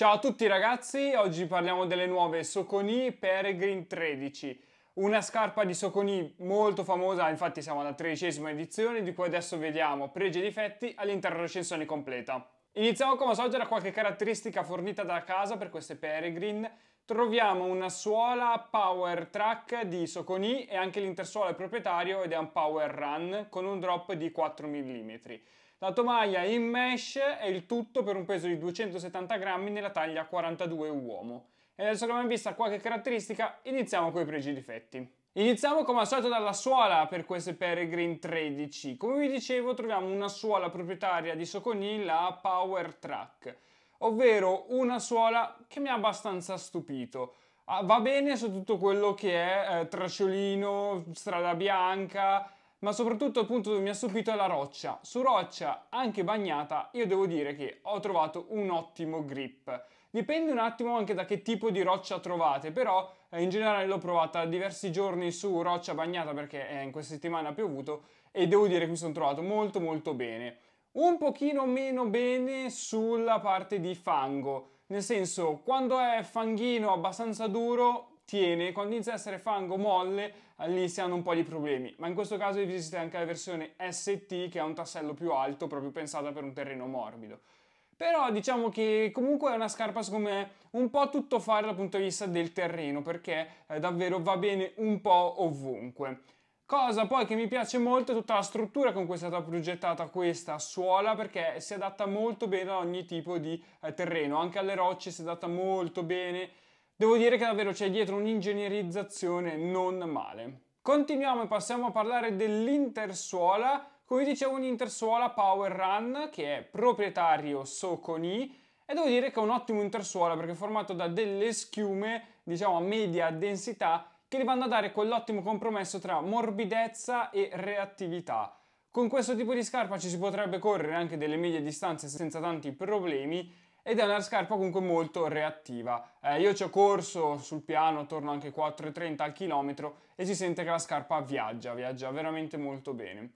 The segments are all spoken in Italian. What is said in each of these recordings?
Ciao a tutti ragazzi, oggi parliamo delle nuove Soconi Peregrine 13, una scarpa di Soconi molto famosa, infatti siamo alla tredicesima edizione, di cui adesso vediamo pregi e difetti all'interno della recensione completa. Iniziamo come al solito da qualche caratteristica fornita da casa per queste Peregrine. Troviamo una suola Power Track di Soconi e anche l'intersuola è proprietario ed è un Power Run con un drop di 4 mm. La tomaia in mesh è il tutto per un peso di 270 grammi nella taglia 42 uomo. E adesso che abbiamo visto qualche caratteristica, iniziamo con i pregi e difetti. Iniziamo come al solito dalla suola per queste Peregrine 13. Come vi dicevo troviamo una suola proprietaria di Soconi, la Power Track, ovvero una suola che mi ha abbastanza stupito. Ah, va bene su tutto quello che è eh, trasciolino, strada bianca, ma soprattutto appunto mi ha stupito la roccia. Su roccia anche bagnata io devo dire che ho trovato un ottimo grip. Dipende un attimo anche da che tipo di roccia trovate, però eh, in generale l'ho provata diversi giorni su roccia bagnata perché eh, in questa settimana ha piovuto e devo dire che mi sono trovato molto molto bene. Un pochino meno bene sulla parte di fango, nel senso quando è fanghino abbastanza duro tiene, quando inizia a essere fango molle lì si hanno un po' di problemi, ma in questo caso esiste anche la versione ST che ha un tassello più alto proprio pensata per un terreno morbido. Però diciamo che comunque è una scarpa secondo me un po' tutto fare dal punto di vista del terreno perché eh, davvero va bene un po' ovunque. Cosa poi che mi piace molto è tutta la struttura con cui è stata progettata questa suola perché si adatta molto bene a ogni tipo di eh, terreno, anche alle rocce si adatta molto bene Devo dire che davvero c'è dietro un'ingegnerizzazione non male. Continuiamo e passiamo a parlare dell'Intersuola. Come dicevo, un'Intersuola Power Run che è proprietario Soconi e devo dire che è un ottimo intersuola perché è formato da delle schiume, diciamo a media densità, che gli vanno a dare quell'ottimo compromesso tra morbidezza e reattività. Con questo tipo di scarpa ci si potrebbe correre anche delle medie distanze senza tanti problemi ed è una scarpa comunque molto reattiva. Eh, io ci ho corso sul piano attorno anche 4,30 al chilometro e si sente che la scarpa viaggia, viaggia veramente molto bene.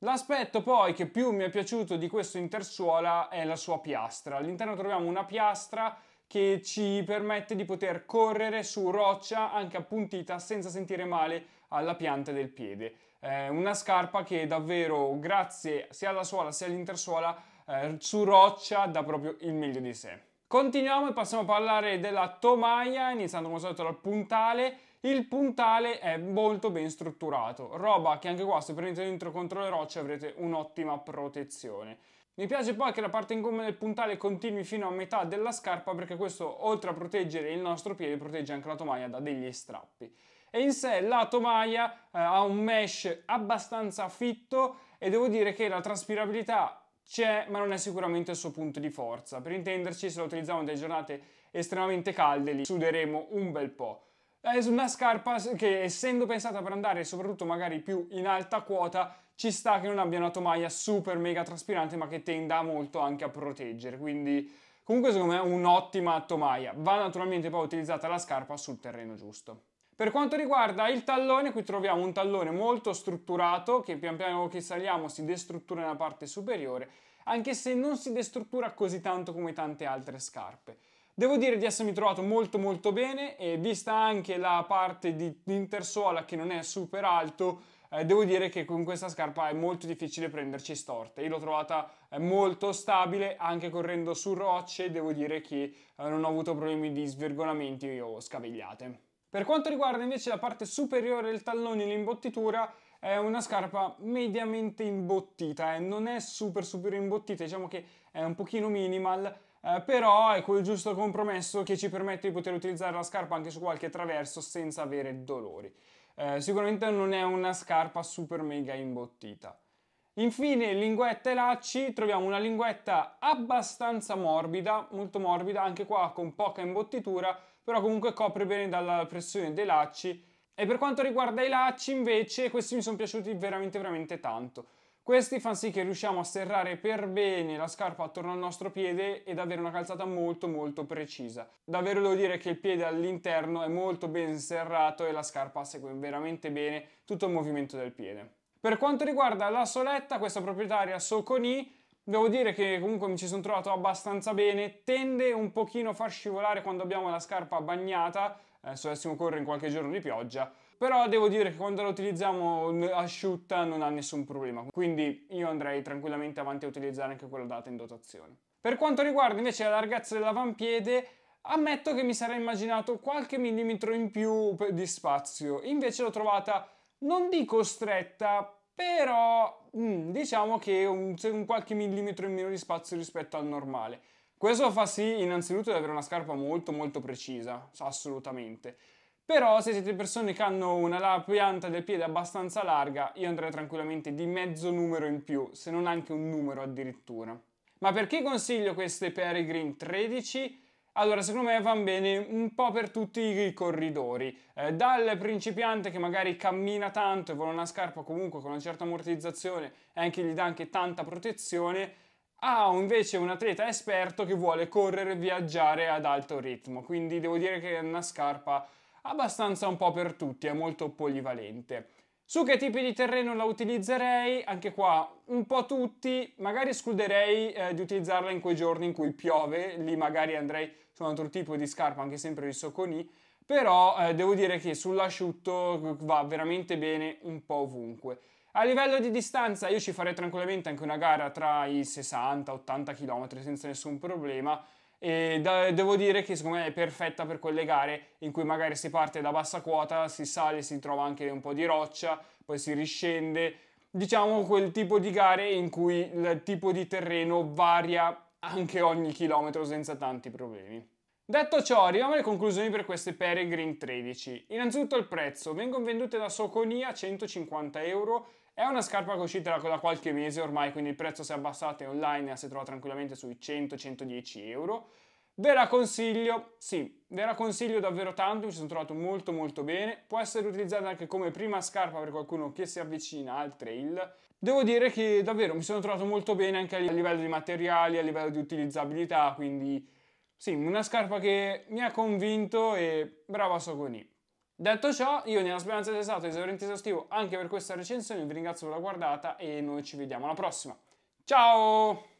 L'aspetto poi che più mi è piaciuto di questo intersuola è la sua piastra. All'interno troviamo una piastra che ci permette di poter correre su roccia anche appuntita senza sentire male alla pianta del piede. Eh, una scarpa che davvero grazie sia alla suola sia all'intersuola eh, su roccia dà proprio il meglio di sé. Continuiamo e passiamo a parlare della tomaia, iniziando come solito dal puntale. Il puntale è molto ben strutturato, roba che anche qua se prendete dentro contro le rocce avrete un'ottima protezione. Mi piace poi che la parte in gomma del puntale continui fino a metà della scarpa perché questo oltre a proteggere il nostro piede protegge anche la tomaia da degli strappi. E in sé la tomaia eh, ha un mesh abbastanza fitto e devo dire che la traspirabilità c'è, ma non è sicuramente il suo punto di forza. Per intenderci, se lo utilizziamo in delle giornate estremamente calde, li suderemo un bel po'. È eh, una scarpa che, essendo pensata per andare soprattutto magari più in alta quota, ci sta che non abbia una tomaia super mega traspirante, ma che tenda molto anche a proteggere. Quindi, comunque, secondo me è un'ottima tomaia. Va naturalmente poi utilizzata la scarpa sul terreno giusto. Per quanto riguarda il tallone, qui troviamo un tallone molto strutturato che pian piano che saliamo si destruttura nella parte superiore, anche se non si destruttura così tanto come tante altre scarpe. Devo dire di essermi trovato molto molto bene e vista anche la parte di intersuola che non è super alto, eh, devo dire che con questa scarpa è molto difficile prenderci storte. Io l'ho trovata eh, molto stabile, anche correndo su rocce, devo dire che eh, non ho avuto problemi di svergolamenti o scavigliate. Per quanto riguarda invece la parte superiore del tallone, e l'imbottitura, è una scarpa mediamente imbottita, eh. non è super super imbottita, diciamo che è un pochino minimal, eh, però è quel giusto compromesso che ci permette di poter utilizzare la scarpa anche su qualche traverso senza avere dolori. Eh, sicuramente non è una scarpa super mega imbottita. Infine linguetta e lacci, troviamo una linguetta abbastanza morbida, molto morbida, anche qua con poca imbottitura, però comunque copre bene dalla pressione dei lacci. E per quanto riguarda i lacci invece, questi mi sono piaciuti veramente veramente tanto. Questi fanno sì che riusciamo a serrare per bene la scarpa attorno al nostro piede ed avere una calzata molto molto precisa. Davvero devo dire che il piede all'interno è molto ben serrato e la scarpa segue veramente bene tutto il movimento del piede. Per quanto riguarda la soletta, questa proprietaria Soconi Devo dire che comunque mi ci sono trovato abbastanza bene, tende un pochino a far scivolare quando abbiamo la scarpa bagnata, eh, se dovessimo correre in qualche giorno di pioggia, però devo dire che quando la utilizziamo asciutta non ha nessun problema, quindi io andrei tranquillamente avanti a utilizzare anche quella data in dotazione. Per quanto riguarda invece la larghezza dell'avampiede, ammetto che mi sarei immaginato qualche millimetro in più di spazio, invece l'ho trovata non dico stretta, però mm, diciamo che un, un qualche millimetro in meno di spazio rispetto al normale. Questo fa sì innanzitutto di avere una scarpa molto molto precisa, assolutamente. Però se siete persone che hanno una pianta del piede abbastanza larga, io andrei tranquillamente di mezzo numero in più, se non anche un numero addirittura. Ma perché consiglio queste Peregrine 13? Allora, secondo me vanno bene un po' per tutti i corridori, eh, dal principiante che magari cammina tanto e vuole una scarpa comunque con una certa ammortizzazione e anche gli dà anche tanta protezione, a invece un atleta esperto che vuole correre e viaggiare ad alto ritmo. Quindi devo dire che è una scarpa abbastanza un po' per tutti, è molto polivalente. Su che tipi di terreno la utilizzerei? Anche qua un po' tutti, magari escluderei eh, di utilizzarla in quei giorni in cui piove, lì magari andrei su un altro tipo di scarpa, anche sempre il socconi, però eh, devo dire che sull'asciutto va veramente bene un po' ovunque. A livello di distanza io ci farei tranquillamente anche una gara tra i 60-80 km senza nessun problema, e da, devo dire che secondo me è perfetta per quelle gare in cui magari si parte da bassa quota, si sale, si trova anche un po' di roccia, poi si riscende. Diciamo quel tipo di gare in cui il tipo di terreno varia anche ogni chilometro senza tanti problemi. Detto ciò, arriviamo alle conclusioni per queste Peregrine 13. Innanzitutto il prezzo, vengono vendute da Soconia a 150 euro è una scarpa che è uscita da qualche mese ormai, quindi il prezzo si è abbassato e online si trova tranquillamente sui 100-110 euro. Ve la consiglio, sì, ve la consiglio davvero tanto, mi ci sono trovato molto molto bene. Può essere utilizzata anche come prima scarpa per qualcuno che si avvicina al trail. Devo dire che davvero mi sono trovato molto bene anche a livello di materiali, a livello di utilizzabilità, quindi sì, una scarpa che mi ha convinto e brava Sogoni. Detto ciò, io nella speranza di sia stato esauriente esaustivo anche per questa recensione, vi ringrazio per la guardata e noi ci vediamo alla prossima. Ciao!